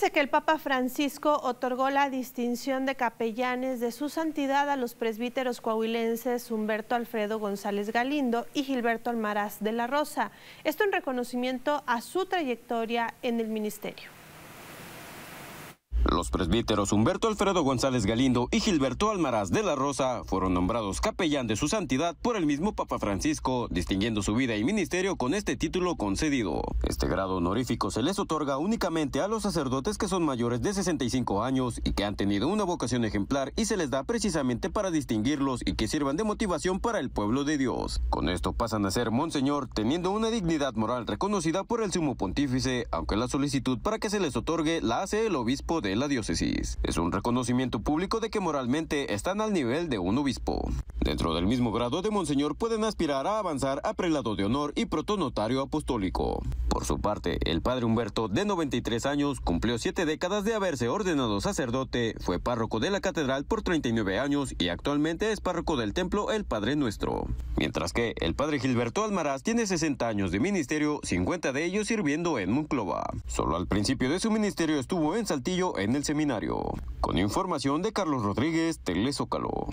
Fíjese que el Papa Francisco otorgó la distinción de capellanes de su santidad a los presbíteros coahuilenses Humberto Alfredo González Galindo y Gilberto Almaraz de la Rosa. Esto en reconocimiento a su trayectoria en el ministerio los presbíteros Humberto Alfredo González Galindo y Gilberto Almaraz de la Rosa fueron nombrados capellán de su santidad por el mismo Papa Francisco, distinguiendo su vida y ministerio con este título concedido. Este grado honorífico se les otorga únicamente a los sacerdotes que son mayores de 65 años y que han tenido una vocación ejemplar y se les da precisamente para distinguirlos y que sirvan de motivación para el pueblo de Dios. Con esto pasan a ser monseñor teniendo una dignidad moral reconocida por el sumo pontífice, aunque la solicitud para que se les otorgue la hace el obispo de la diócesis. Es un reconocimiento público de que moralmente están al nivel de un obispo. Dentro del mismo grado de monseñor pueden aspirar a avanzar a prelado de honor y protonotario apostólico. Por su parte, el padre Humberto, de 93 años, cumplió siete décadas de haberse ordenado sacerdote, fue párroco de la catedral por 39 años y actualmente es párroco del templo El Padre Nuestro. Mientras que el padre Gilberto Almaraz tiene 60 años de ministerio, 50 de ellos sirviendo en Monclova. Solo al principio de su ministerio estuvo en Saltillo en el seminario. Con información de Carlos Rodríguez, Telezócalo.